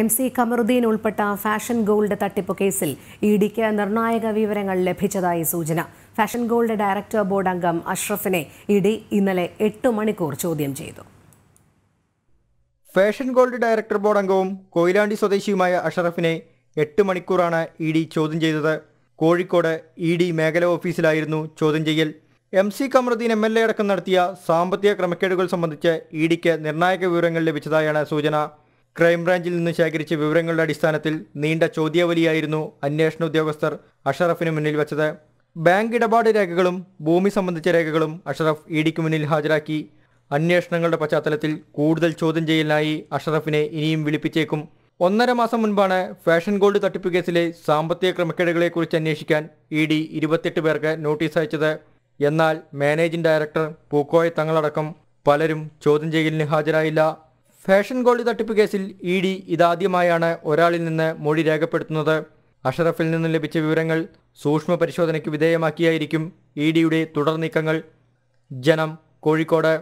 M C Kamaruddin ഉൾപ്പെട്ട fashion gold തട്ടിപ്പ് കേസിൽ ഇ ഡിക്ക് നിർണായക വിവരങ്ങൾ ലഭിച്ചതായി സൂചന ഫാഷൻ ഗോൾഡ് ഡയറക്ടർ ബോർഡ് അംഗം അഷ്റഫിനെ ഇ ഡി ഇന്നലെ എട്ട് മണിക്കൂർ ചോദ്യം ചെയ്തു ഫാഷൻ ഗോൾഡ് ഡയറക്ടർ ബോർഡ് അംഗവും കൊയിലാണ്ടി സ്വദേശിയുമായ അഷറഫിനെ എട്ട് മണിക്കൂറാണ് ഇ ഡി ചോദ്യം ചെയ്തത് കോഴിക്കോട് ഇ ഡി മേഖല ഓഫീസിലായിരുന്നു ചോദ്യം ചെയ്യൽ M C Kamaruddin M L A അടക്കം നടത്തിയ സാമ്പത്തിക ക്രമക്കേടുകൾ സംബന്ധിച്ച് ഇ ഡിക്ക് നിർണായക വിവരങ്ങൾ ലഭിച്ചതായാണ് സൂചന ക്രൈംബ്രാഞ്ചിൽ നിന്ന് ശേഖരിച്ച വിവരങ്ങളുടെ അടിസ്ഥാനത്തിൽ നീണ്ട ചോദ്യാവലിയായിരുന്നു അന്വേഷണ ഉദ്യോഗസ്ഥർ അഷറഫിന് മുന്നിൽ വെച്ചത് ബാങ്ക് ഇടപാട് രേഖകളും ഭൂമി സംബന്ധിച്ച രേഖകളും അഷറഫ് ഇഡിക്ക് മുന്നിൽ ഹാജരാക്കി അന്വേഷണങ്ങളുടെ പശ്ചാത്തലത്തിൽ കൂടുതൽ ചോദ്യം ചെയ്യലിനായി അഷറഫിനെ ഇനിയും വിളിപ്പിച്ചേക്കും ഒന്നര മാസം മുൻപാണ് ഫാഷൻ ഗോൾഡ് തട്ടിപ്പ് കേസിലെ സാമ്പത്തിക ക്രമക്കേടുകളെക്കുറിച്ച് അന്വേഷിക്കാൻ ഇ ഡി ഇരുപത്തെട്ട് പേർക്ക് നോട്ടീസ് അയച്ചത് എന്നാൽ മാനേജിംഗ് ഡയറക്ടർ പൂക്കോയ തങ്ങളടക്കം പലരും ചോദ്യം ചെയ്യലിന് ഹാജരായില്ല ഫാഷൻ ഗോൾഡ് തട്ടിപ്പ് കേസിൽ ഇ ഡി ഇതാദ്യമായാണ് ഒരാളിൽ നിന്ന് മൊഴി രേഖപ്പെടുത്തുന്നത് അഷറഫിൽ നിന്ന് ലഭിച്ച വിവരങ്ങൾ സൂക്ഷ്മ പരിശോധനയ്ക്ക് വിധേയമാക്കിയായിരിക്കും ഇ ഡിയുടെ തുടർ നീക്കങ്ങൾ ജനം കോഴിക്കോട്